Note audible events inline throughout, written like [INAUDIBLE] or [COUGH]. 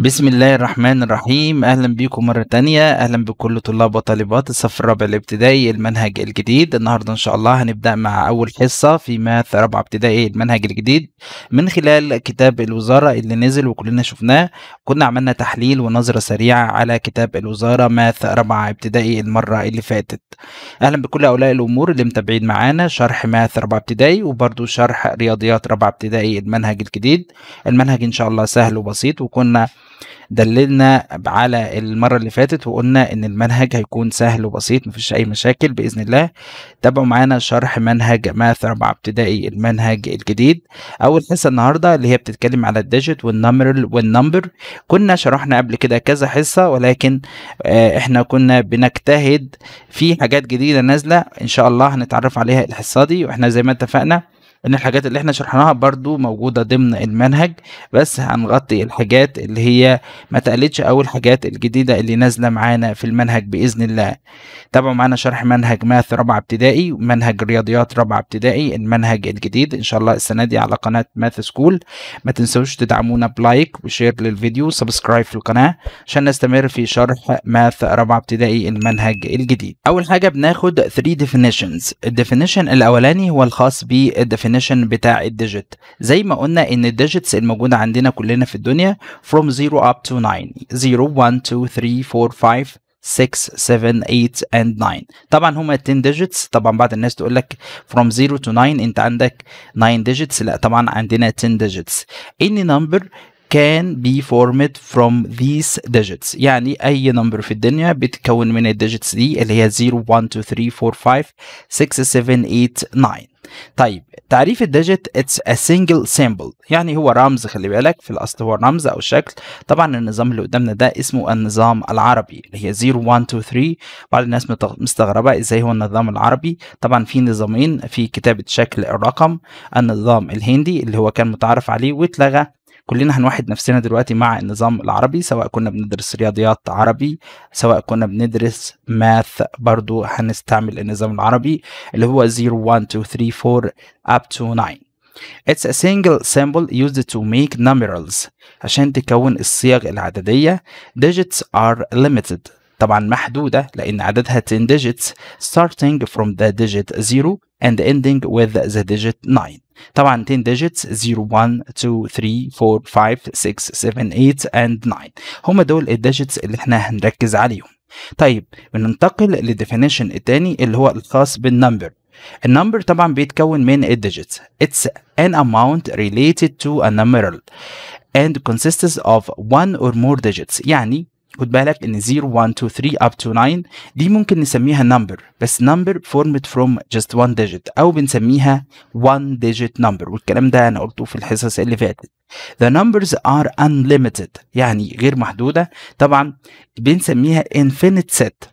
بسم الله الرحمن الرحيم اهلا بيكم مره تانية اهلا بكل طلاب وطالبات الصف الرابع الابتدائي المنهج الجديد النهارده ان شاء الله هنبدا مع اول حصه في ماث رابعه ابتدائي المنهج الجديد من خلال كتاب الوزاره اللي نزل وكلنا شفناه كنا عملنا تحليل ونظره سريعه على كتاب الوزاره ماث رابعه ابتدائي المره اللي فاتت اهلا بكل هؤلاء الامور اللي متابعين معانا شرح ماث رابعه ابتدائي وبرده شرح رياضيات رابعه ابتدائي المنهج الجديد المنهج ان شاء الله سهل وبسيط وكنا دللنا على المرة اللي فاتت وقلنا إن المنهج هيكون سهل وبسيط مفيش أي مشاكل بإذن الله تابعوا معانا شرح منهج ماث رابعة ابتدائي المنهج الجديد أول حصة النهاردة اللي هي بتتكلم على الديجيت والنمبر والنمبر كنا شرحنا قبل كده كذا حصة ولكن آه، إحنا كنا بنجتهد في حاجات جديدة نازلة إن شاء الله هنتعرف عليها الحصة دي وإحنا زي ما اتفقنا ان الحاجات اللي احنا شرحناها برضو موجودة ضمن المنهج بس هنغطي الحاجات اللي هي ما تقلتش او الحاجات الجديدة اللي نازلة معانا في المنهج بإذن الله تابعوا معانا شرح منهج ماث رابعة ابتدائي ومنهج رياضيات رابعة ابتدائي المنهج الجديد ان شاء الله السنة دي على قناة ماث سكول ما تنسوش تدعمونا بلايك وشير للفيديو وسبسكرايب في القناة عشان نستمر في شرح ماث رابعة ابتدائي المنهج الجديد اول حاجة بناخد 3 definitions الديفينيشن الاولاني هو الخاص بالديفينيشن الديفينيشن بتاع الديجيت زي ما قلنا ان الديجيتس الموجوده عندنا كلنا في الدنيا from 0 up to 9 0 1 2 3 4 5 6 7 8 and 9 طبعا هما 10 ديجيتس طبعا بعض الناس تقول لك from 0 to 9 انت عندك 9 ديجيتس لا طبعا عندنا 10 ديجيتس any number can be formed from these digits يعني اي نمبر في الدنيا بيتكون من الديجيتس دي اللي هي 0 1 2 3 4 5 6 7 8 9 طيب تعريف الديجيت اتس ا سنجل سيمبل يعني هو رمز خلي بالك في الاصل هو رمز او شكل طبعا النظام اللي قدامنا ده اسمه النظام العربي اللي هي 0 1 2 3 بعض الناس مستغربه ازاي هو النظام العربي طبعا في نظامين في كتابه شكل الرقم النظام الهندي اللي هو كان متعارف عليه واتلغى كلنا هنوحد نفسنا دلوقتي مع النظام العربي سواء كنا بندرس رياضيات عربي سواء كنا بندرس ماث برضو هنستعمل النظام العربي اللي هو 0 1 2 3 4 up to 9 It's a single symbol used to make numerals عشان تكون الصيغ العددية digits are limited طبعا محدودة لأن عددها 10 digits starting from the digit 0 and ending with the digit 9 طبعا 10 digits 0 1 2 3 4 5 6 7 8 and 9 هما دول الديجيتس اللي احنا هنركز عليهم طيب بننتقل للديفينيشن التاني اللي هو الخاص بالنمبر النمبر طبعا بيتكون من الديجيتس it's an amount related to a numeral and consists of one or more digits يعني خد بالك ان 0 1 2 3 up to 9 دي ممكن نسميها number بس number formed from just one digit او بنسميها one digit number والكلام ده انا قلته في الحصص اللي فاتت the numbers are unlimited يعني غير محدودة طبعا بنسميها infinite set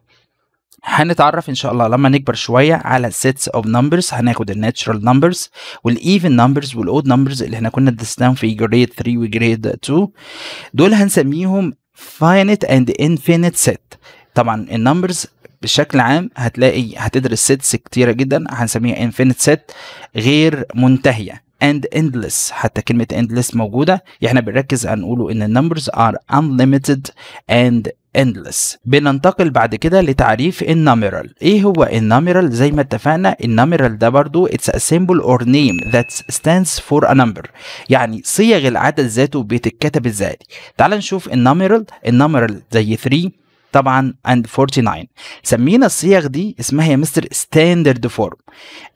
هنتعرف ان شاء الله لما نكبر شويه على sets of numbers هناخد الناتشرال numbers والايفن numbers والاود numbers اللي احنا كنا درسناهم في جريد 3 وجريد 2 دول هنسميهم finite and infinite set طبعا النمبرز بشكل عام هتلاقي هتدرس ستس كتيره جدا هنسميها infinite set غير منتهيه and endless حتى كلمة endless موجودة احنا بنركز هنقوله ان numbers are unlimited and endless بننتقل بعد كده لتعريف الناميرال ايه هو الناميرال زي ما اتفقنا الناميرال ده برضو it's a symbol or name that stands for a number يعني صيغ العدد ذاته بتتكتب ازاي تعال نشوف الناميرال الناميرال زي 3 طبعا and 49 سمينا الصيغ دي اسمها يا مستر ستاندرد فورم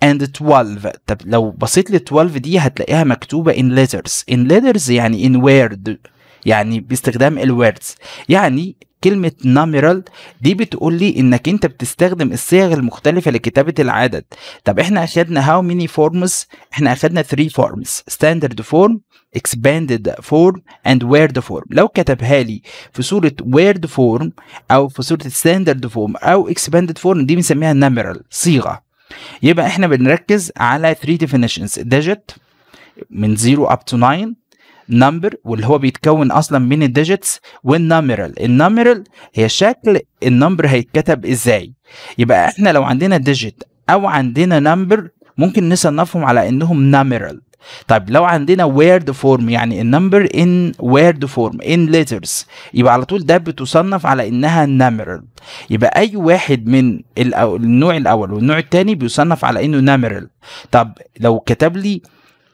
and 12 طب لو بصيت ل 12 دي هتلاقيها مكتوبه in letters in letters يعني in word يعني باستخدام الوردز يعني كلمة نامرال دي بتقول لي انك انت بتستخدم الصيغ المختلفة لكتابة العدد طب احنا اخدنا هاو ميني فورمز احنا اخدنا 3 فورمز ستاندرد فورم expanded form and word form لو كتبها لي في صورة word form أو في صورة standard form أو expanded form دي بنسميها numeral صيغة يبقى احنا بنركز على 3 definitions digit من 0 up to 9 number واللي هو بيتكون اصلا من الديجيتس والنمرال النمرال هي شكل النمبر هيتكتب ازاي يبقى احنا لو عندنا ديجيت او عندنا نمبر ممكن نصنفهم على انهم نمرال طيب لو عندنا word فورم يعني النمبر ان word فورم ان ليترز يبقى على طول ده بتصنف على انها numeral يبقى اي واحد من النوع الاول والنوع الثاني بيصنف على انه numeral طب لو كتب لي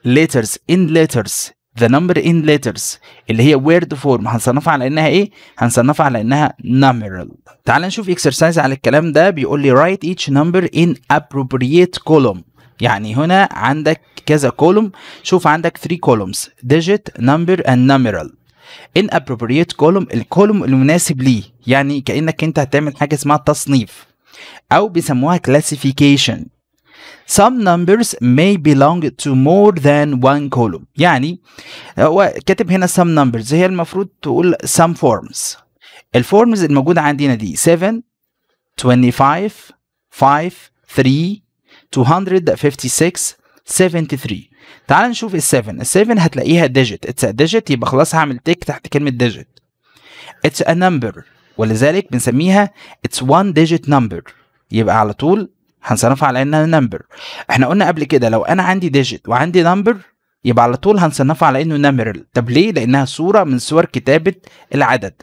letters in letters the number in letters اللي هي word form هنصنفها على انها ايه هنصنفها على انها numeral تعال نشوف exercise على الكلام ده بيقول لي write each number in appropriate column يعني هنا عندك كذا كولوم شوف عندك 3 كولومز ديجيت نمبر اند نمرال ان ابروبريت كولوم الكولوم المناسب ليه يعني كانك انت هتعمل حاجه اسمها تصنيف او بيسموها classification Some numbers may belong to more than one column يعني هو كاتب هنا some numbers هي المفروض تقول some forms الفورمز الموجودة عندنا دي 7 25 5 3 256 73 تعال نشوف ال 7 ال 7 هتلاقيها ديجيت اتس ا ديجيت يبقى خلاص هعمل تك تحت كلمه ديجيت اتس ا نمبر ولذلك بنسميها اتس 1 ديجيت نمبر يبقى على طول هنصنفها على انها نمبر احنا قلنا قبل كده لو انا عندي ديجيت وعندي نمبر يبقى على طول هنصنفها على انه نمبر طب ليه لانها صوره من صور كتابه العدد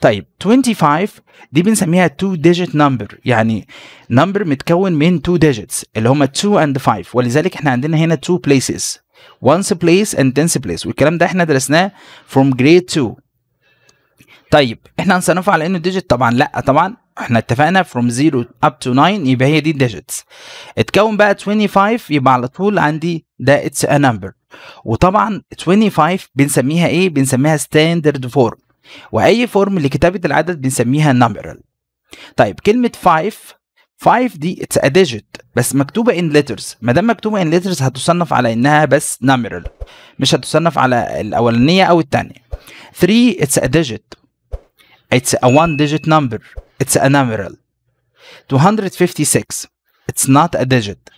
طيب 25 دي بنسميها 2 ديجيت نمبر يعني نمبر متكون من 2 ديجيتس اللي هما 2 اند 5 ولذلك احنا عندنا هنا 2 places وانس place and تنس place والكلام ده احنا درسناه from grade 2 طيب احنا هنصنفه على انه ديجيت طبعا لا طبعا احنا اتفقنا from 0 up to 9 يبقى هي دي ديجيتس اتكون بقى 25 يبقى على طول عندي ده اتس ا نمبر وطبعا 25 بنسميها ايه بنسميها ستاندرد فورم واي فورم لكتابه العدد بنسميها نمبرال طيب كلمه 5 5 دي اتس اديجيت بس مكتوبه ان ليترز ما دام مكتوبه ان ليترز هتصنف على انها بس نمبرال مش هتصنف على الاولانيه او الثانيه 3 اتس اديجيت اتس ا 1 ديجيت نمبر اتس ا نمبرال 256 اتس نوت اديجيت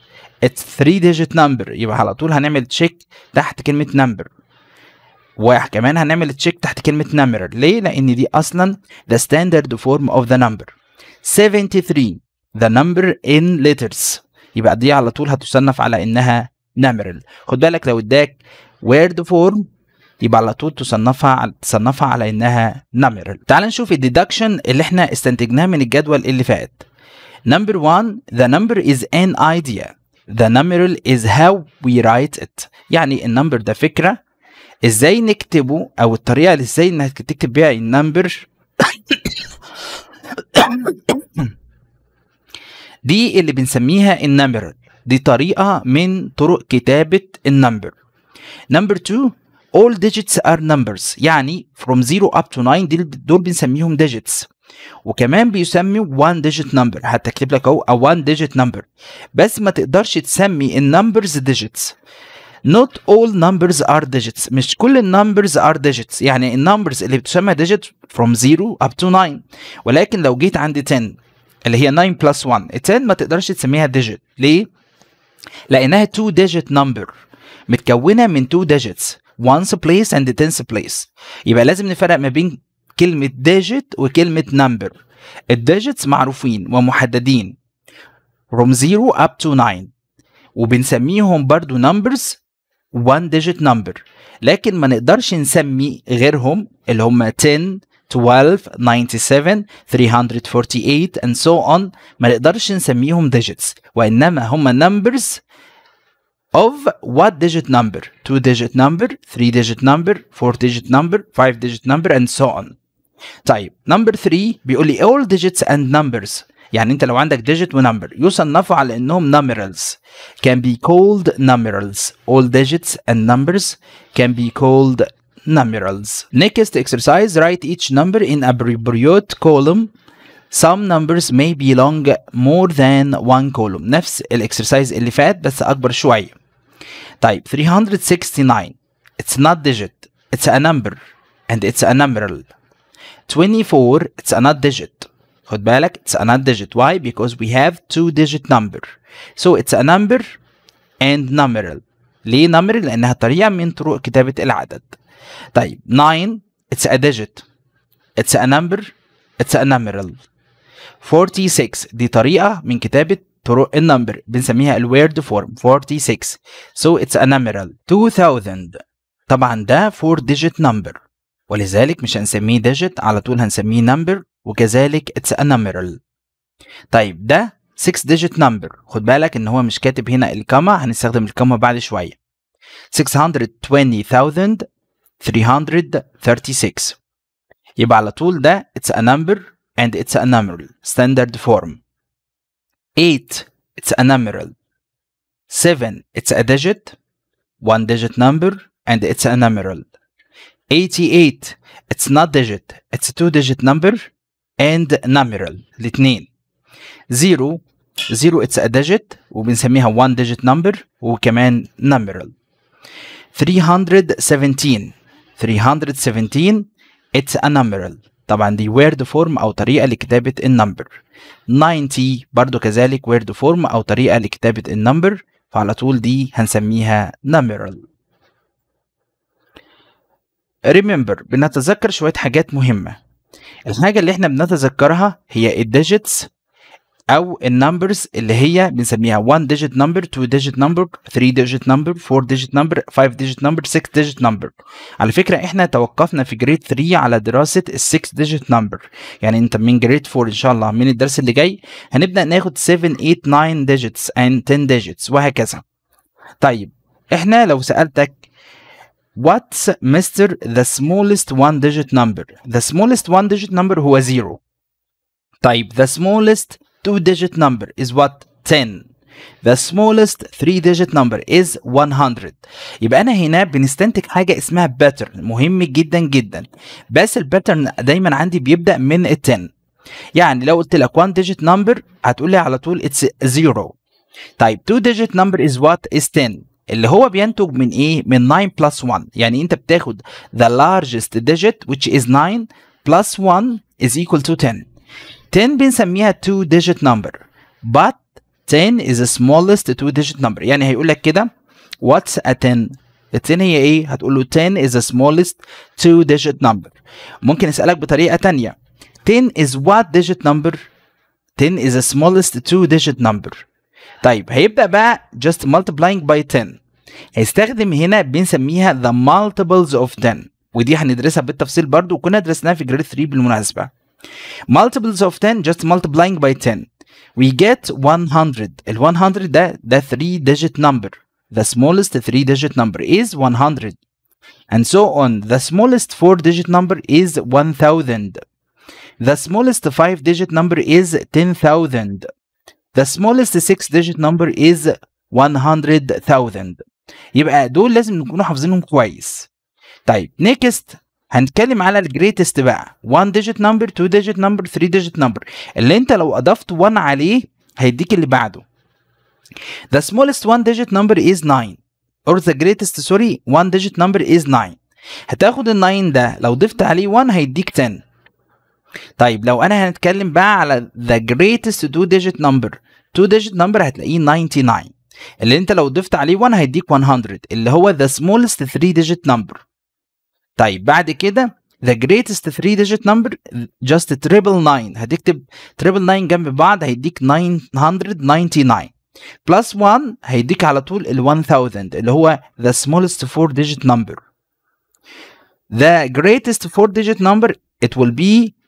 اتس 3 ديجيت نمبر يبقى على طول هنعمل تشيك تحت كلمه نمبر وكمان هنعمل تشيك تحت كلمه نمبر ليه لان دي اصلا the standard form of the number 73 the number in letters يبقى دي على طول هتصنف على انها نمرال خد بالك لو اداك وورد فورم يبقى على طول تصنفها على تصنفها على انها نمرال تعال نشوف الديدكشن اللي احنا استنتجناه من الجدول اللي فات number 1 the number is an idea the numeral is how we write it يعني النمبر ده فكره ازاي نكتبه او الطريقه اللي ازاي انك تكتب بيها النمبر [COUGHS] دي اللي بنسميها النمبر دي طريقه من طرق كتابه النمبر نمبر 2 all digits are numbers يعني from 0 up to 9 دي دول بنسميهم digits وكمان بيسمي 1 digit number هتكتب لك اهو a 1 digit number بس ما تقدرش تسمي النمبرز digits not all numbers are digits مش كل النمبرز are digits يعني النمبرز اللي بتسمى digits from 0 up to 9 ولكن لو جيت عند 10 اللي هي 9 plus 1 ال 10 ما تقدرش تسميها digit ليه؟ لأنها 2 digit number متكونة من 2 digits ones place and tens place يبقى لازم نفرق ما بين كلمة digit وكلمة number الديجيتس معروفين ومحددين from 0 up to 9 وبنسميهم برضو numbers 1 digit number لكن ما نقدرش نسمي غيرهم اللي هم 10 12 97 348 and so on ما نقدرش نسميهم digits وإنما هم numbers of what digit number 2 digit number 3 digit number 4 digit number 5 digit number and so on طيب number 3 بيقول لي all digits and numbers يعني انت لو عندك ديجيت ونمبر يصنفوا على انهم numerals can be called numerals all digits and numbers can be called numerals next exercise write each number in a period column Some numbers may belong more than one column نفس الاكسرسايز اللي فات بس اكبر شويه طيب 369 it's not digit it's a number and it's a numeral 24 it's a not digit خد بالك it's a non-digit why because we have two digit number so it's a number and numeral ليه numeral لأنها طريقة من طرق كتابة العدد طيب 9 it's a digit it's a number it's a numeral 46 دي طريقة من كتابة طرق النمبر بنسميها الويرد فورم 46 so it's a numeral 2000 طبعا ده 4 digit number ولذلك مش هنسميه digit على طول هنسميه number وكذلك it's a numeral طيب ده 6 digit number خد بالك ان هو مش كاتب هنا الكاما هنستخدم الكاما بعد شويه 620336 يبقى على طول ده it's a number and it's a numeral standard form 8 it's a numeral 7 it's a digit one digit number and it's a numeral 88 it's not digit it's a two digit number and numeral الاثنين زيرو زيرو اتس ا ديجيت وبنسميها one ديجيت نمبر وكمان numeral 317 317 اتس ا numeral طبعا دي word فورم او طريقه لكتابه النمبر 90 برضو كذلك word فورم او طريقه لكتابه النمبر فعلى طول دي هنسميها numeral remember بنتذكر شويه حاجات مهمه الحاجه اللي احنا بنتذكرها هي الديجيتس او النمبرز اللي هي بنسميها 1 digit number 2 digit number 3 digit number 4 digit number 5 digit number 6 digit number على فكره احنا توقفنا في جريد 3 على دراسه ال 6 digit number يعني انت من جريد 4 ان شاء الله من الدرس اللي جاي هنبدا ناخد 7 8 9 digits and 10 digits وهكذا طيب احنا لو سالتك What's Mr. the smallest one digit number? The smallest one digit number who 0. Type the smallest two digit number is what 10. The smallest 3 digit number is 100 يبقى انا هنا بنستنتج حاجه اسمها pattern مهم جدا جدا بس الباترن دايما عندي بيبدا من ال 10 يعني لو قلت لك 1 digit number هتقول لي على طول it's 0 Type 2 digit number is what is 10 اللي هو بينتج من ايه؟ من 9 بلس 1 يعني انت بتاخد the largest digit which is 9 plus 1 is equal to 10 10 بنسميها 2 digit number but 10 is the smallest 2 digit number يعني هيقول لك كده what's a 10 ال10 هي ايه هتقول له 10 is the smallest 2 digit number ممكن اسالك بطريقه تانية 10 is what digit number 10 is the smallest 2 digit number طيب هيبدأ بقى just multiplying by 10 هيستخدم هنا بنسميها the multiples of 10 ودي هندرسها بالتفصيل برضو وكنا درسناها في grade 3 بالمناسبه. multiples of 10 just multiplying by 10 we get 100 ال 100 ده ده 3 digit number the smallest 3 digit number is 100 and so on the smallest 4 digit number is 1000 the smallest 5 digit number is 10000 the smallest six digit number is 100,000 يبقى دول لازم نكونوا حافظينهم كويس طيب نيكست هنتكلم على الجريتست بقى 1 digit number 2 digit number 3 digit number اللي انت لو اضفت 1 عليه هيديك اللي بعده The smallest one digit number is 9 or the greatest sorry one digit number is 9 هتاخد ال 9 ده لو ضفت عليه 1 هيديك 10 طيب لو انا هنتكلم بقى على the greatest two digit number two digit number هتلاقيه 99 اللي انت لو ضفت عليه 1 هيديك 100 اللي هو the smallest three digit number طيب بعد كده the greatest three digit number just triple 9 هتكتب triple 9 جنب بعض هيديك 999 بلس 1 هيديك على طول ال 1000 اللي هو the smallest four digit number the greatest four digit number it will be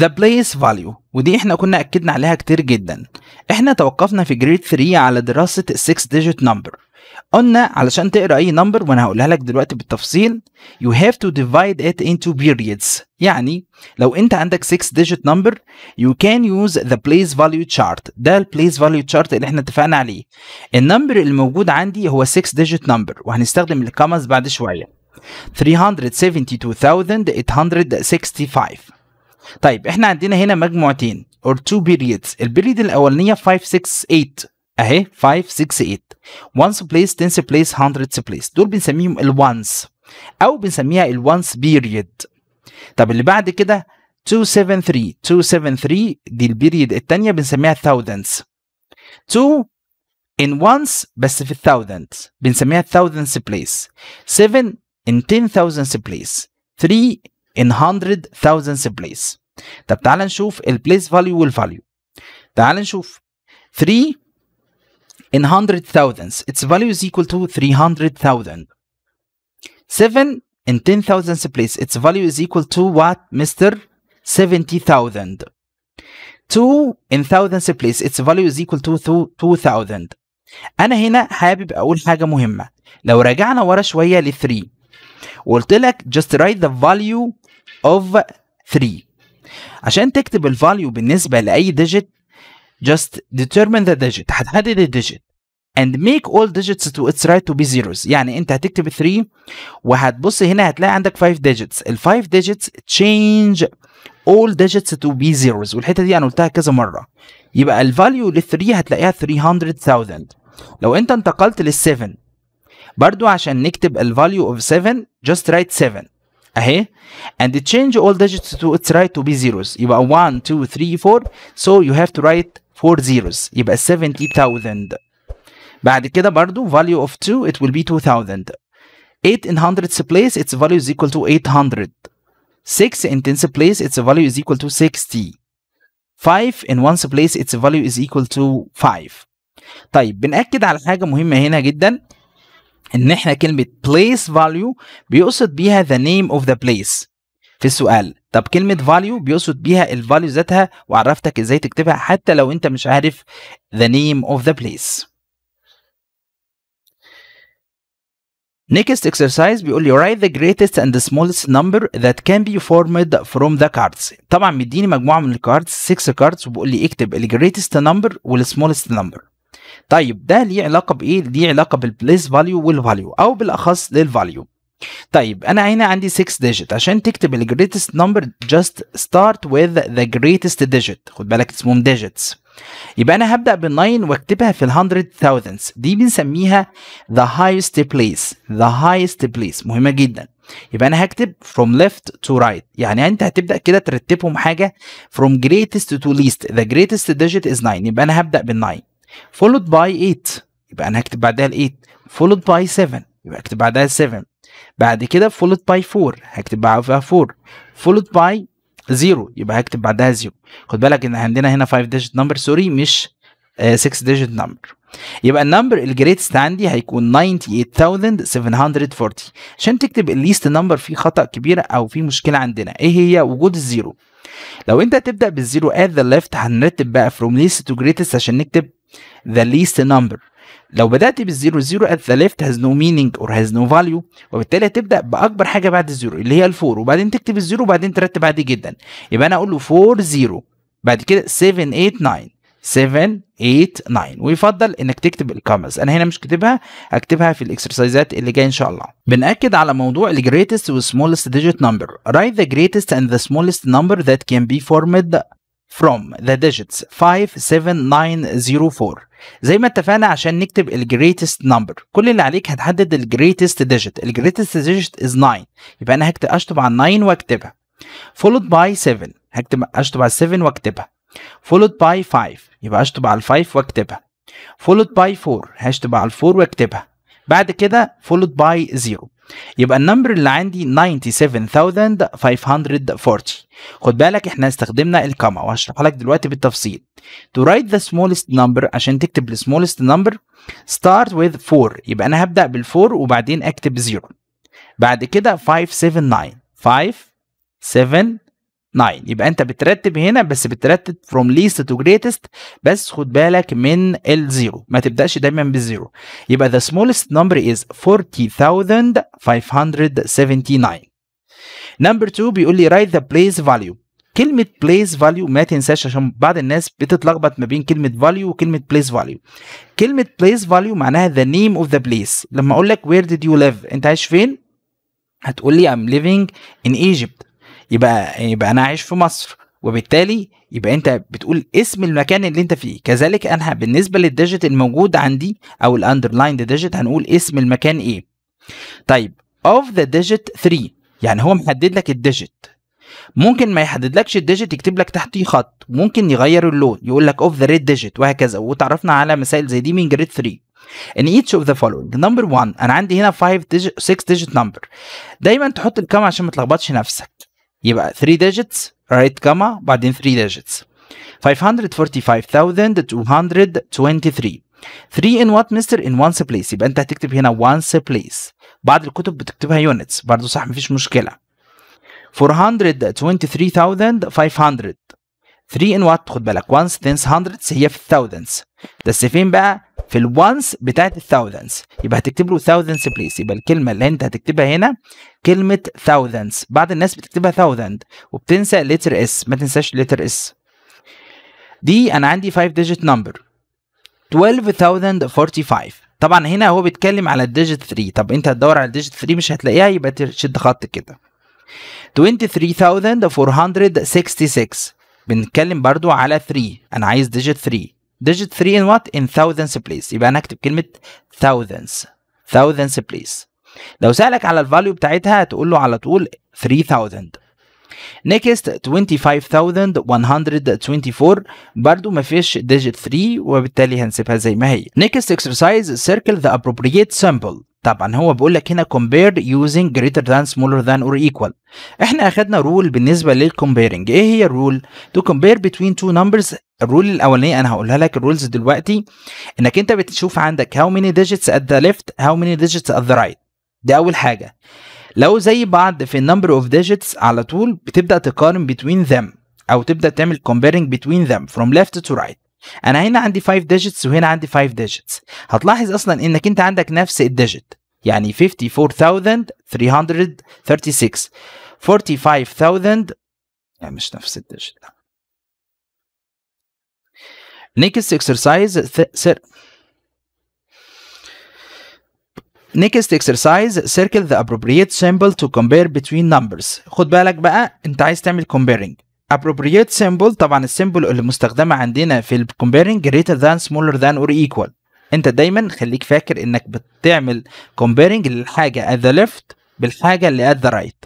The place value ودي احنا كنا اكدنا عليها كتير جدا احنا توقفنا في جريد 3 على دراسه ال 6 digit number قلنا علشان تقرا اي نمبر وانا هقولها لك دلوقتي بالتفصيل you have to divide it into periods يعني لو انت عندك 6 digit number you can use the place value chart ده ال place value chart اللي احنا اتفقنا عليه النمبر اللي موجود عندي هو 6 digit number وهنستخدم الكامز بعد شويه 372865 طيب احنا عندنا هنا مجموعتين or two periods البريد الاولانيه 5 6 8 اهي 5 6 8 once place tens place hundreds place دول بنسميهم الوانس او بنسميها الوانس بيريد طب اللي بعد كده 273 273 دي البريد الثانيه بنسميها thousands 2 in once بس في thousands بنسميها thousands place 7 in 10000 place 3 in hundred thousands place طب تعال نشوف value فاليو value. تعال نشوف 3 in hundred thousands, its value is equal to 300,000 7 in ten thousands place its value is equal to what Mr. 70,000 2 in thousands place its value is equal to 2000 انا هنا حابب اقول حاجة مهمة. لو رجعنا ورا شوية ل وقلت لك just write the value of 3 عشان تكتب الفاليو بالنسبة لأي digit just determine the digit هتحدد ال digit and make all digits to its right to be zeros يعني انت هتكتب 3 وهتبص هنا هتلاقي عندك 5 digits ال 5 digits change all digits to be zeros والحته دي انا قلتها كذا مره يبقى الفاليو لل 3 هتلاقيها 300000 لو انت انتقلت لل 7 برضو عشان نكتب الفاليو of 7 just write 7 اهي and change all digits to its right to be zeros يبقى 1 2 3 4 so you have to write 4 zeros يبقى 70000 بعد كده برضو value of 2 it will be 2000 8 in hundreds place its value is equal to 800 6 in tens place its value is equal to 60 5 in ones place its value is equal to 5 طيب بنأكد على حاجة مهمة هنا جدا ان احنا كلمه place value بيقصد بيها the name of the place في السؤال طب كلمه value بيقصد بيها value ذاتها وعرفتك ازاي تكتبها حتى لو انت مش عارف the name of the place Next exercise بيقول لي write the greatest and the smallest number that can be formed from the cards. طبعا مديني مجموعه من الكاردز 6 cards وبيقول لي اكتب ال greatest number وال smallest number. طيب ده ليه علاقه بايه ليه علاقه بالبليس فاليو والفاليو او بالاخص للفاليو طيب انا هنا عندي 6 ديجيت عشان تكتب ال greatest number just start with the greatest digit خد بالك اسمهم ديجيتس يبقى انا هبدا بال 9 واكتبها في ال 100 thousands دي بنسميها the highest place the highest place مهمه جدا يبقى انا هكتب from left to right يعني انت هتبدا كده ترتبهم حاجه from greatest to least the greatest digit is 9 يبقى انا هبدا بال 9 فولود باي 8 يبقى انا هكتب بعدها ال 8 فولود باي 7 يبقى اكتب بعدها ال 7 بعد كده فولود باي 4 هكتب بعدها 4 فولود باي 0 يبقى هكتب بعدها 0 خد بالك ان عندنا هنا 5 ديجيت نمبر سوري مش 6 ديجيت نمبر يبقى النمبر الجريتست عندي هيكون 98740 عشان تكتب الليست نمبر في خطأ كبير او في مشكلة عندنا ايه هي وجود الزيرو لو انت هتبدا بالزيرو اد ذا ليفت هنرتب بقى فروم ليست تو جريتست عشان نكتب the least number لو بدأت بالزيرو الزيرو at the left has no meaning or has no value وبالتالي هتبدأ بأكبر حاجة بعد الزيرو اللي هي الفور وبعدين تكتب الزيرو وبعدين ترتب عادي جدا يبقى أنا أقول له 4 0 بعد كده 7 8 9 7 8 9 ويفضل انك تكتب الكوماز انا هنا مش كاتبها هكتبها في الاكسرسايزات اللي جايه ان شاء الله بناكد على موضوع ال greatest و smallest digit number write the greatest and the smallest number that can be formed from the digits 57904 زي ما اتفقنا عشان نكتب ال greatest number كل اللي عليك هتحدد ال greatest digit ال greatest digit is 9 يبقى انا هكتب اشطب على 9 واكتبها followed by 7 هكتب اشطب على 7 واكتبها followed by 5 يبقى اشطب على 5 واكتبها followed by 4 هشطب على 4 واكتبها بعد كده followed by 0 يبقى النمبر اللي عندي 97540 خد بالك احنا استخدمنا الكاما وهشرح لك دلوقتي بالتفصيل to write the smallest number عشان تكتب the smallest number start with 4 يبقى انا هبدأ بال4 وبعدين اكتب 0 بعد كده 579 5 7 9 يبقى انت بترتب هنا بس بترتب from least to greatest بس خد بالك من الزيرو ما تبداش دايما بالزيرو يبقى the smallest number is 40579 number 2 بيقول لي write the place value كلمة place value ما تنساش عشان بعض الناس بتتلخبط ما بين كلمة value وكلمة place value. كلمة place value معناها the name of the place لما اقول لك where did you live انت عايش فين؟ هتقول لي I'm living in Egypt يبقى يبقى انا عايش في مصر وبالتالي يبقى انت بتقول اسم المكان اللي انت فيه كذلك انا بالنسبه للديجيت الموجود عندي او الاندرلايند ديجيت هنقول اسم المكان ايه طيب of the digit 3 يعني هو محدد لك الديجيت ممكن ما يحددلكش الديجيت يكتب لك تحتيه خط ممكن يغير اللون يقول لك اوف ذا ريد ديجيت وهكذا وتعرفنا على مثال زي دي من جريد 3 ان ايتش اوف ذا فولوينج نمبر 1 انا عندي هنا 5 6 ديجيت نمبر دايما تحط الكام عشان ما تلخبطش نفسك يبقى 3 ديجيتس رايت comma بعدين 3 ديجيتس 545223 3 in what مستر in once place يبقى انت هتكتب هنا once place بعض الكتب بتكتبها units برضو صح مفيش مشكله 423500 3 in what خد بالك once tens hundreds هي في thousands بس فين بقى في الوانس بتاعت الثاوزنس يبقى هتكتب له ثاوزنس بليس يبقى الكلمه اللي انت هتكتبها هنا كلمه ثاوزنس بعض الناس بتكتبها ثاوزند وبتنسى لتر اس ما تنساش لتر اس دي انا عندي 5 ديجيت نمبر 12045 طبعا هنا هو بيتكلم على الديجيت 3 طب انت هتدور على الديجيت 3 مش هتلاقيها يبقى تشد خط كده 23466 بنتكلم برضو على 3 انا عايز ديجيت 3 digit 3 in what in thousands place يبقى انا اكتب كلمه thousands thousands place لو سالك على الفاليو بتاعتها تقول له على طول 3000 next 25124 برضو ما فيش digit 3 وبالتالي هنسيبها زي ما هي next exercise circle the appropriate symbol طبعا هو بيقول لك هنا compare using greater than smaller than or equal احنا اخدنا رول بالنسبه للcomparing ايه هي الرول to compare between two numbers الرول الاولانيه انا هقولها لك الرولز دلوقتي انك انت بتشوف عندك how many digits at the left how many digits at the right دي اول حاجه لو زي بعض في number of digits على طول بتبدا تقارن between them او تبدا تعمل comparing between them from left to right انا هنا عندي 5 ديجيتس وهنا عندي 5 ديجيتس هتلاحظ اصلا انك انت عندك نفس الديجيت يعني 54336 45000 يعني مش نفس الديجيت نيكست اكسرسايز sir. Next exercise circle the appropriate symbol to compare between numbers. خد بالك بقى انت عايز تعمل comparing appropriate symbol طبعا السيمبل اللي مستخدمه عندنا في ال comparing greater than smaller than or equal انت دايما خليك فاكر انك بتعمل comparing للحاجه at the left بالحاجه اللي at the right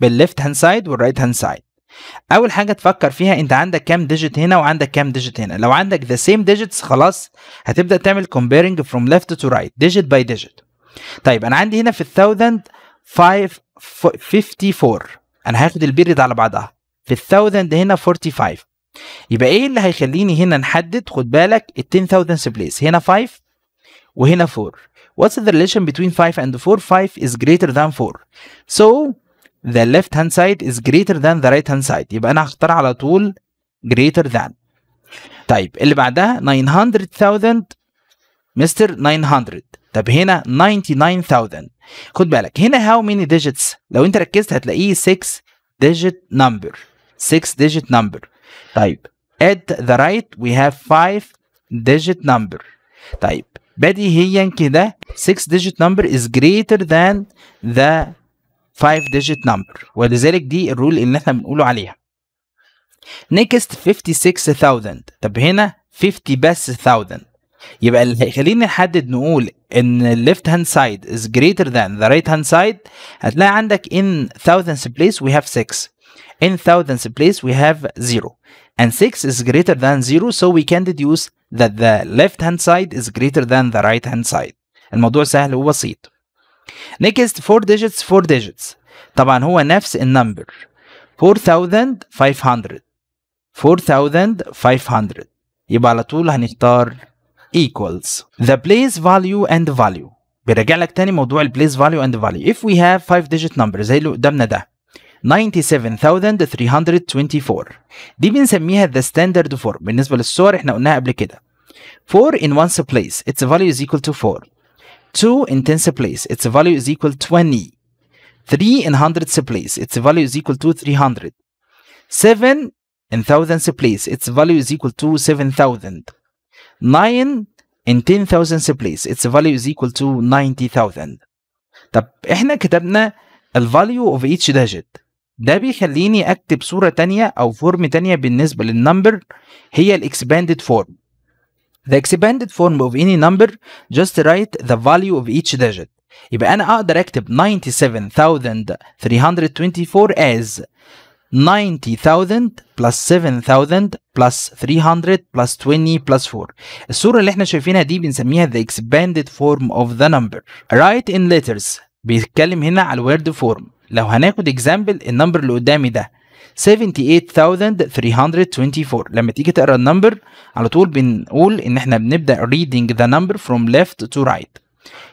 بال left hand side وال right hand side اول حاجه تفكر فيها انت عندك كام ديجيت هنا وعندك كام ديجيت هنا لو عندك the same digits خلاص هتبدا تعمل comparing from left to right ديجيت باي ديجيت طيب انا عندي هنا في 1054 1000 انا هاخد البيريد على بعضها في ال1000 هنا 45 يبقى ايه اللي هيخليني هنا نحدد خد بالك ال10000 بليس هنا 5 وهنا 4 What's the relation between 5 and 4 5 is greater than 4 so the left hand side is greater than the right hand side يبقى انا هختار على طول greater than طيب اللي بعدها 900,000 مستر 900 طب هنا 99000 خد بالك هنا how many digits لو انت ركزت هتلاقيه 6 digit number six digit number طيب at the right we have five digit number طيب بديهيا كده 6 digit number is greater than the 5 digit number ولذلك دي الرول اللي احنا بنقوله عليها next 56000 طب هنا 50 بس 1000 يبقى اللي خلينا نحدد نقول ان left hand side is greater than the right hand side هتلاقي عندك in thousands place we have 6 in thousands place, we have 0. And 6 is greater than 0, so we can deduce that the left-hand side is greater than the right-hand side. الموضوع سهل وبسيط. Next, 4 digits, 4 digits. طبعا هو نفس النمبر. 4500 4500 يبقى على طول هنختار equals the place value and value بيرجع لك تاني موضوع place value and value if we have 5 digit numbers, زي اللي قدامنا ده 97324 دي بنسميها the standard form بالنسبة للصور احنا قلناها قبل كده 4 in one's place its value is equal to 4 2 in tens place its value is equal to 20 3 in hundreds place its value is equal to 300 7 in thousands place its value is equal to 7000 9 in 10,000 place its value is equal to 90,000 طب احنا كتبنا ال value of each digit ده بيخليني اكتب صوره تانية او فورم تانية بالنسبه للنمبر هي الاكسباندد فورم The expanded form of any number just write the value of each digit يبقى انا اقدر اكتب 97324 as 90,000 plus 7,000 plus 300 plus 20 plus 4 الصورة اللي احنا شايفينها دي بنسميها the expanded form of the number write in letters بيتكلم هنا على word form لو هناخد اكزامبل النمبر اللي قدامي ده 78324 لما تيجي تقرا النمبر على طول بنقول ان احنا بنبدا reading the number from left to right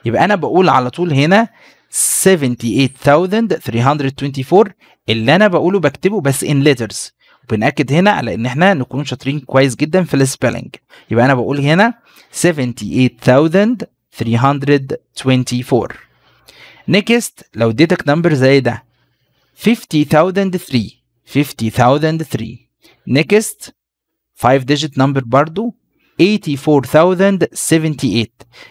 يبقى انا بقول على طول هنا 78324 اللي انا بقوله بكتبه بس in letters وبنأكد هنا على ان احنا نكون شاطرين كويس جدا في السبيلنج يبقى انا بقول هنا 78324 نيكست لو اديتك نمبر زي ده 50003 50003 نيكست 5 ديجيت نمبر برضو 84078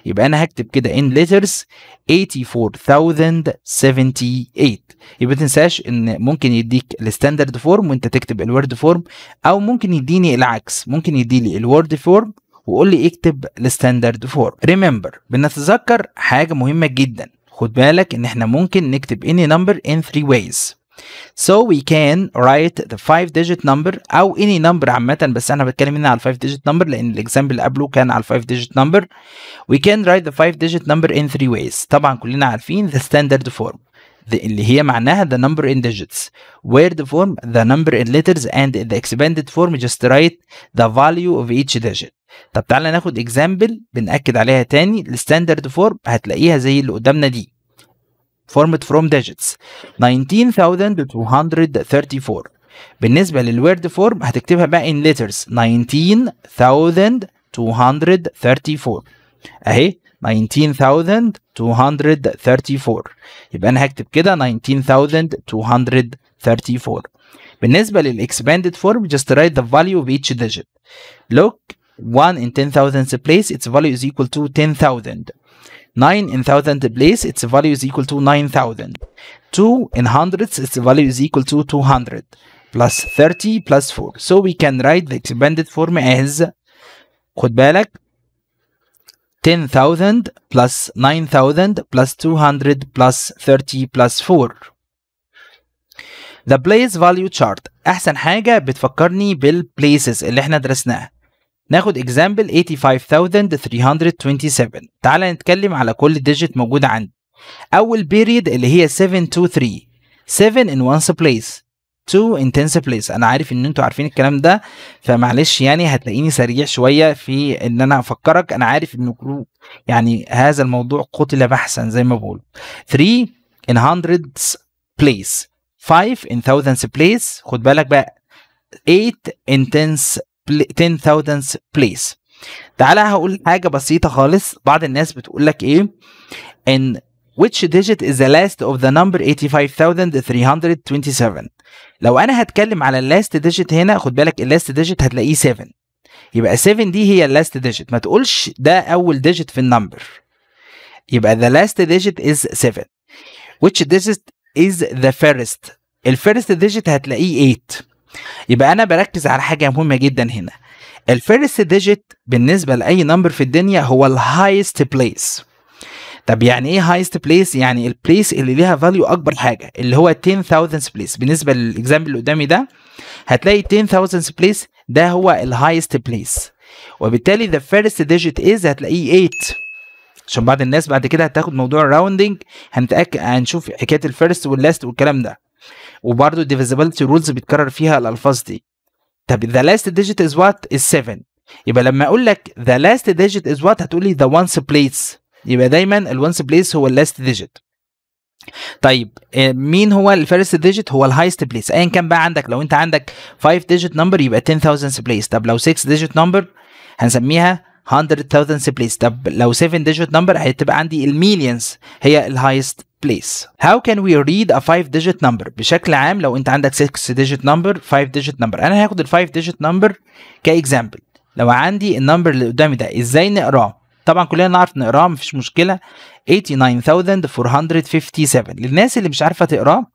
يبقى انا هكتب كده ان ليترز 84078 يبقى تنساش ان ممكن يديك الستاندرد فورم وانت تكتب الورد فورم او ممكن يديني العكس ممكن يديلي الورد فورم وقول لي اكتب الستاندرد فورم ريمبر بنتذكر حاجه مهمه جدا خد بالك ان احنا ممكن نكتب any number in three ways So we can write the 5 digit number أو any number عامة بس أنا بتكلم هنا على 5 digit number لأن الإكزامبل اللي قبله كان على 5 digit number. We can write the 5 digit number in three ways. طبعا كلنا عارفين the standard form the, اللي هي معناها the number in digits. Word form the number in letters and the expanded form just write the value of each digit. طب تعالى ناخد اكزامبل بنأكد عليها تاني الستاندرد فورم هتلاقيها زي اللي قدامنا دي فورمت فروم ديجيتس 19234 بالنسبة للورد فورم هتكتبها بقى in letters 19234 اهي 19234 يبقى انا هكتب كده 19234 بالنسبة للاكسباندد فورم just write the value of each digit look 1 in 10,000 place, its value is equal to 10,000. 9 in 1,000 place, its value is equal to 9,000. 2 in hundreds, its value is equal to 200 plus 30 plus 4. So we can write the expanded form as 10,000 plus 9,000 plus 200 plus 30 plus 4 The place value chart أحسن حاجة بتفكرني بالplaces اللي احنا درسناها ناخد اكزامبل 85327 تعال نتكلم على كل ديجيت موجود عندي اول بيريد اللي هي 723 7 in once place 2 intensive place انا عارف ان انتوا عارفين الكلام ده فمعلش يعني هتلاقيني سريع شويه في ان انا افكرك انا عارف ان يعني هذا الموضوع قتل بحثا زي ما بقول 3 in hundreds place 5 in thousands place خد بالك بقى 8 in tens 10,000 بليس تعالى هقول حاجه بسيطه خالص بعض الناس بتقول لك ايه ان which digit is the last of the number 85327 لو انا هتكلم على اللاست ديجيت هنا خد بالك اللاست ديجيت هتلاقيه 7 يبقى 7 دي هي اللاست ديجيت ما تقولش ده اول ديجيت في النمبر يبقى the last digit is 7 which digit is the first الفيرست ديجيت هتلاقيه 8 يبقى انا بركز على حاجه مهمه جدا هنا الفيرست ديجيت بالنسبه لاي نمبر في الدنيا هو الهايست بليس طب يعني ايه هايست بليس يعني البليس اللي ليها فاليو اكبر حاجه اللي هو 10000 بليس بالنسبه للاكزامبل اللي قدامي ده هتلاقي 10000 بليس ده هو الهايست بليس وبالتالي ذا فيرست ديجيت از هتلاقيه 8 عشان بعض الناس بعد كده هتاخد موضوع الراوندنج هنتاكد هنشوف حكايه الفيرست واللاست والكلام ده وبرده الديفيزيبلتي رولز بيتكرر فيها الالفاظ دي طب ذا لاست ديجيت از وات از 7 يبقى لما اقول لك ذا لاست ديجيت از وات هتقول لي ذا وانس بليس يبقى دايما الونس بليس هو اللاست ديجيت طيب آه، مين هو الفيرست ديجيت هو الهايست بليس ايا كان بقى عندك لو انت عندك 5 ديجيت نمبر يبقى 10000 بليس طب لو 6 ديجيت نمبر هنسميها 100000 بليس طب لو 7 ديجيت نمبر هتبقى عندي المليونز هي الهايست place how can we read a 5 digit number بشكل عام لو انت عندك 6 digit number 5 digit number انا هاخد ال 5 digit number كاكزامبل لو عندي النمبر اللي قدامي ده ازاي نقراه طبعا كلنا نعرف نقراه مفيش مشكله 89457 للناس اللي مش عارفه تقراه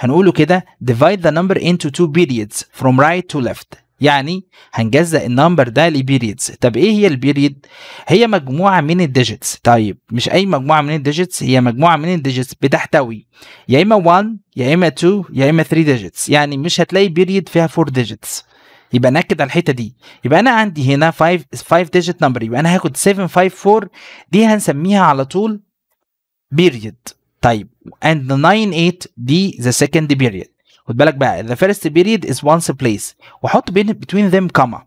هنقوله كده divide the number into two periods from right to left يعني هنجزأ النمبر ده لبيريدز طب ايه هي البيريد هي مجموعه من الديجيتس طيب مش اي مجموعه من الديجيتس هي مجموعه من الديجيتس بتحتوي يا اما 1 يا اما 2 يا اما 3 ديجيتس يعني مش هتلاقي بيريد فيها 4 ديجيتس يبقى ناكد على الحته دي يبقى انا عندي هنا 5 5 ديجيت نمبر يبقى انا هاخد 754 دي هنسميها على طول بيريد طيب and 98 دي ذا سكند بيريد خد بالك بقى the first period is once place وحط بين between them comma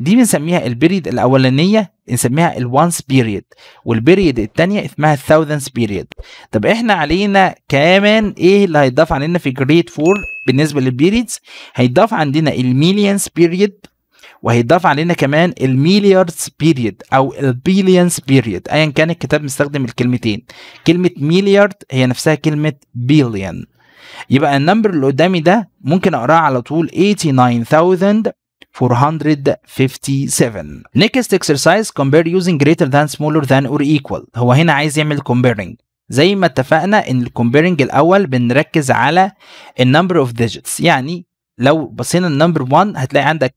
دي بنسميها البيريد الاولانيه بنسميها الوانس بيريد والبيريد الثانيه اسمها thousands بيريد طب احنا علينا كمان ايه اللي هيضاف علينا في جريد 4 بالنسبه للبيريدز هيضاف عندنا millions بيريد وهيضاف علينا كمان الميلياردز بيريد او billions بيريد ايا كان الكتاب مستخدم الكلمتين كلمه milliard هي نفسها كلمه billion يبقى النمبر اللي قدامي ده ممكن اقراه على طول 89457 next exercise compare using greater than smaller than or equal هو هنا عايز يعمل comparing زي ما اتفقنا ان الكومبيرنج الاول بنركز على النمبر اوف ديجيتس يعني لو بصينا النمبر 1 هتلاقي عندك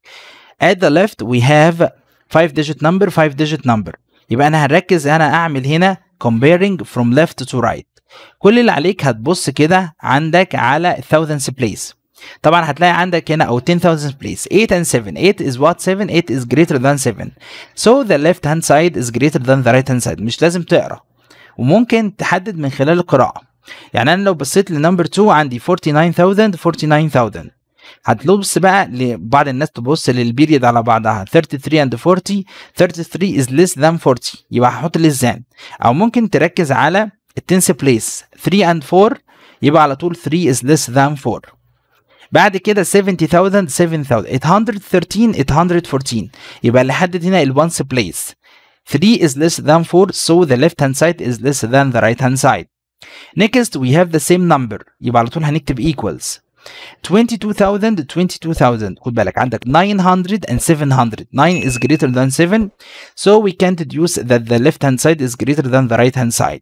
at the left we have 5 digit number 5 digit number يبقى انا هركز انا اعمل هنا comparing from left to right كل اللي عليك هتبص كده عندك على thousands place طبعا هتلاقي عندك هنا او 10000 place 8 and 7 8 is what 7 8 is greater than 7 so the left hand side is greater than the right hand side مش لازم تقرا وممكن تحدد من خلال القراءه يعني انا لو بصيت لنمبر 2 عندي 49000 49000 هتبص بقى لبعض الناس تبص للبيريد على بعضها 33 and 40 33 is less than 40 يبقى هحط less than او ممكن تركز على التنس بليس 3 and 4 يبقى على طول 3 is less than 4 بعد كده 70,000 7,000 813 814 يبقى لحد هنا ال place 3 is less than 4 so the left hand side is less than the right hand side next we have the same number يبقى على طول هنكتب equals 22,000 22,000 خد بالك عندك 900 and 700 9 is greater than 7 so we can deduce that the left hand side is greater than the right hand side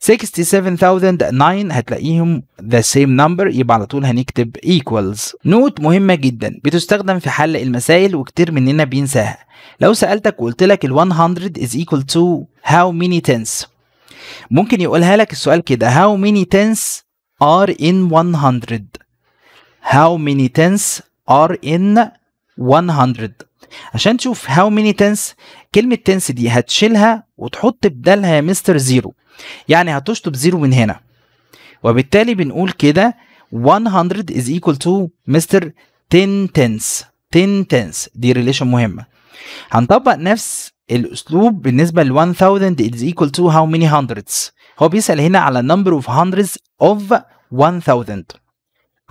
67009 هتلاقيهم the same number يبقى على طول هنكتب equals نوت مهمة جدا بتستخدم في حل المسائل وكتير مننا بينساها لو سألتك وقلت لك ال 100 is equal to how many tens ممكن يقولها لك السؤال كده how many tens are in 100 how many tens are in 100 عشان تشوف how many tens كلمة تنس دي هتشيلها وتحط بدالها يا مستر زيرو يعني هتشطب زيرو من هنا وبالتالي بنقول كده 100 is equal to مستر 10 tenths 10 tenths دي ريليشن مهمة هنطبق نفس الأسلوب بالنسبة ل 1000 is equal to how many hundreds هو بيسأل هنا على number of hundreds of 1000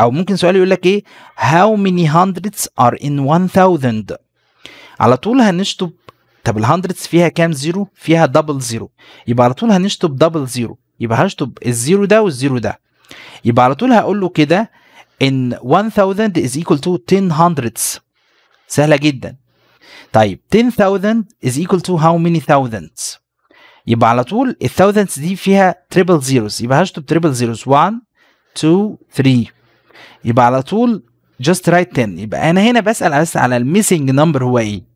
أو ممكن سؤال يقول لك إيه how many hundreds are in 1000 على طول هنشطب طب الهندردز فيها كام زيرو فيها دبل زيرو يبقى على طول هنشطب دبل زيرو يبقى هشطب الزيرو ده والزيرو ده يبقى على طول هقول له كده ان 1000 is equal to 10 hundredths سهله جدا طيب 10000 is equal to how many thousands يبقى على طول thousands دي فيها تريبل زيروز يبقى هشطب تريبل زيروز 1 2 3 يبقى على طول just write 10 يبقى انا هنا بسال بس على الميسنج نمبر هو ايه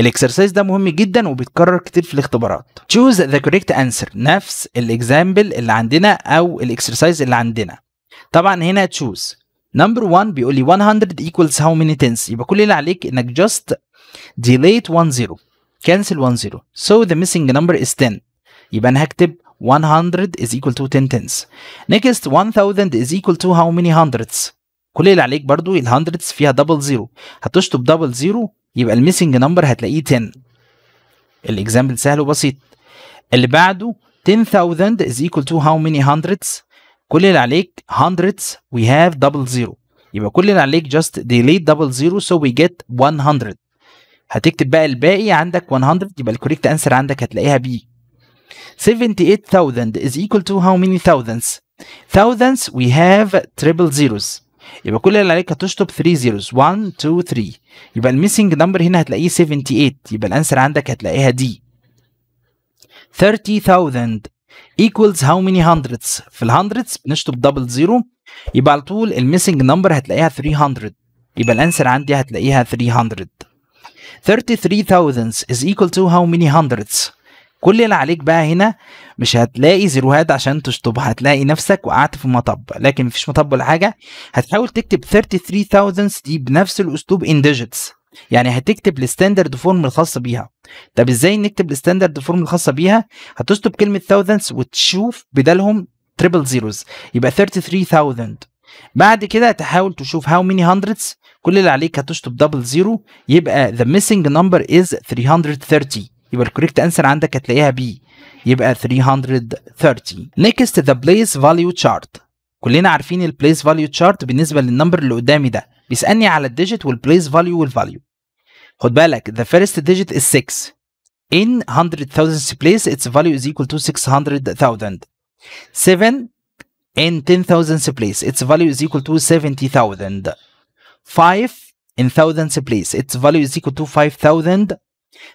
الاكسرسايز ده مهم جدا وبيتكرر كتير في الاختبارات تشوز ذا كوريكت انسر نفس الاكزامبل اللي عندنا او الاكسرسايز اللي عندنا طبعا هنا تشوز نمبر 1 بيقول لي 100 equals how many tens يبقى كل اللي عليك انك just delete 1 0 cancel 1 0 so the missing number is 10 يبقى انا هكتب 100 is equal to 10 tens next 1000 is equal to how many hundreds كل اللي عليك برضو ال hundreds فيها double zero هتشطب double zero يبقى الميسنج نمبر هتلاقيه 10 الاكزامبل سهل وبسيط اللي بعده 10000 is equal to how many hundreds كل اللي عليك hundreds we have double zero يبقى كل اللي عليك just delete double zero so we get 100 هتكتب بقى الباقي عندك 100 يبقى الكوريكت انسر عندك هتلاقيها بي 78000 is equal to how many thousands thousands we have triple zeros يبقى كل اللي عليك هتشطب 3 زيروز 1 2 3 يبقى الميسنج نمبر هنا هتلاقيه 78 يبقى الانسر عندك هتلاقيها دي 30000 equals how many hundreds في الهندردز بنشطب دبل زيرو يبقى على طول الميسنج نمبر هتلاقيها 300 يبقى الانسر عندي هتلاقيها 300 33000 is equal to how many hundreds كل اللي عليك بقى هنا مش هتلاقي زيروهات عشان تشطب هتلاقي نفسك وقعت في مطب لكن مفيش مطب ولا حاجه هتحاول تكتب 33000 دي بنفس الاسلوب ان ديجيتس يعني هتكتب الستاندرد فورم الخاصه بيها طب ازاي نكتب الستاندرد فورم الخاصه بيها هتشطب كلمه thousands وتشوف بدالهم تريبل زيروز يبقى 33000 بعد كده تحاول تشوف هاو ميني هاندردز كل اللي عليك هتشطب دبل زيرو يبقى ذا ميسنج نمبر از 330 يبقى الكوريكت انسر عندك هتلاقيها بي يبقى 330 next the place value chart كلنا عارفين value chart تشارت بالنسبه للنمبر اللي قدامي ده بيسالني على الديجيت value فاليو value. خد بالك the first digit is 6 in 100,000 place its value is equal to 600,000 7 in 10,000 place its value is equal to 70,000 5 in thousands place its value is equal to 5,000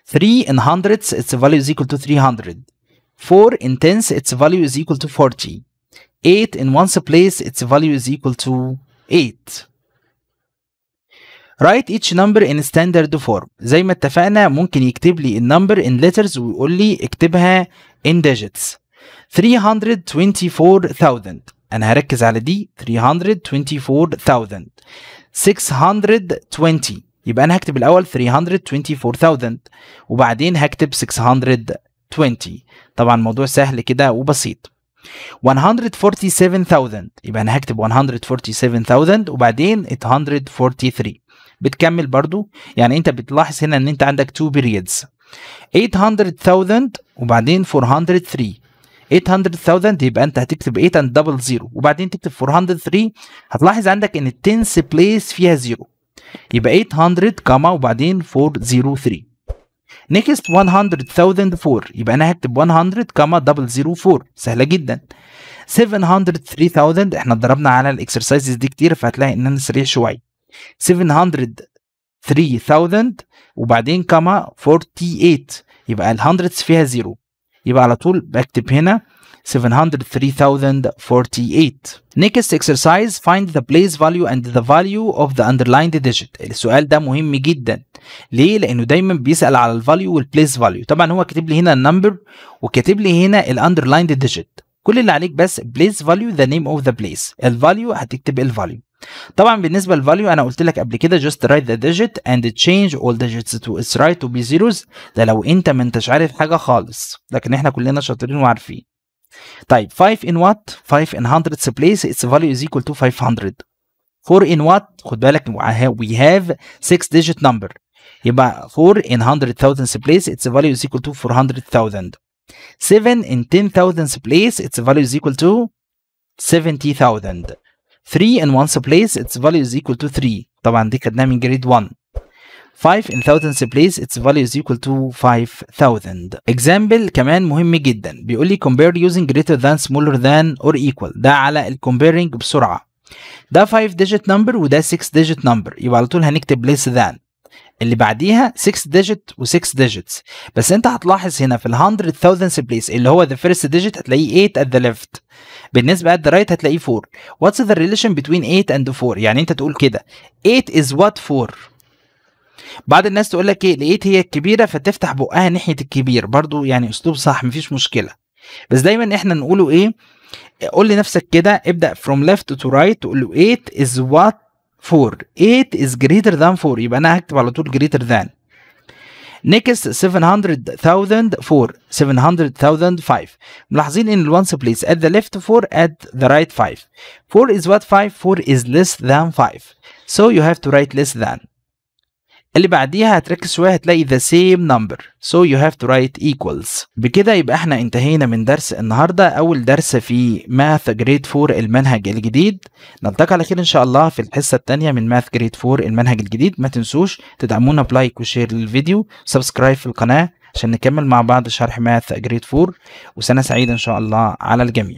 3 in hundreds its value is equal to 300 4 in tens its value is equal to 40. 8 in ones place its value is equal to 8. write each number in standard form زي ما اتفقنا ممكن يكتب لي النمبر in letters ويقول لي اكتبها in digits 324,000 انا هركز على دي 324,000 620 يبقى انا هكتب الاول 324,000 وبعدين هكتب 620 20 طبعا الموضوع سهل كده وبسيط 147000 يبقى انا هكتب 147000 وبعدين 843 بتكمل برضو يعني انت بتلاحظ هنا ان انت عندك 2 periods 800000 وبعدين 403 800000 يبقى انت هتكتب 8 and double 0 وبعدين تكتب 403 هتلاحظ عندك ان التنس بليس فيها 0 يبقى 800 كما وبعدين 403 next 100,004 يبقى انا هكتب 100 004 سهله جدا 703,000 احنا اتدربنا على الاكسرسايزز دي كتير فهتلاقي ان انا سريع شويه 703,000 وبعدين كما 48 يبقى ال 100 فيها زيرو يبقى على طول بكتب هنا 703048 Next exercise find the place value and the value of the underlined digit السؤال ده مهم جدا ليه لانه دايما بيسأل على الفاليو والبليس فاليو طبعا هو كاتب لي هنا النمبر وكاتب لي هنا الاندرلايند ديجيت كل اللي عليك بس بليس فاليو ذا نيم اوف ذا بليس الفاليو هتكتب الفاليو طبعا بالنسبه للفاليو انا قلت لك قبل كده just write the digit and change all digits to its right to be زيروز ده لو انت ما انتش عارف حاجه خالص لكن احنا كلنا شاطرين وعارفين Type 5 in what 5 in hundreds place its value is equal to 500 4 in what خد بالك we have 6 digit number يبقى 4 in 100,000 place its value is equal to 400,000 7 in 10,000 place its value is equal to 70,000 3 in 1 place its value is equal to 3 طبعا دي خدناها من 1 5 in thousands place its value is equal to 5000 example كمان مهم جدا بيقول لي compare using greater than smaller than or equal ده على ال comparing بسرعة ده 5 digit number وده 6 digit number يبقى على طول هنكتب less than اللي بعديها 6 digit و 6 digits بس انت هتلاحظ هنا في ال 100000 place اللي هو the first digit هتلاقيه 8 at the left بالنسبه at the right هتلاقيه 4 what's the relation between 8 and 4 يعني انت تقول كده 8 is what 4 بعض الناس تقول لك ايه لقيت هي الكبيره فتفتح بقها ناحيه الكبير برضو يعني اسلوب صح مفيش مشكله بس دايما احنا نقوله ايه قول لنفسك كده ابدا from left to right تقول له 8 is what 4 8 is greater than 4 يبقى انا هكتب على طول greater than next 700,000 4 700,000 5 ملاحظين ان الونس بليس at the left 4 at the right 5 4 is what 5 4 is less than 5 so you have to write less than اللي بعديها هتركز شويه هتلاقي the same number so you have to write equals بكده يبقى احنا انتهينا من درس النهارده اول درس في math grade 4 المنهج الجديد نلتقي على خير ان شاء الله في الحصه الثانيه من math grade 4 المنهج الجديد ما تنسوش تدعمونا بلايك وشير للفيديو سبسكرايب في القناه عشان نكمل مع بعض شرح math grade 4 وسنه سعيده ان شاء الله على الجميع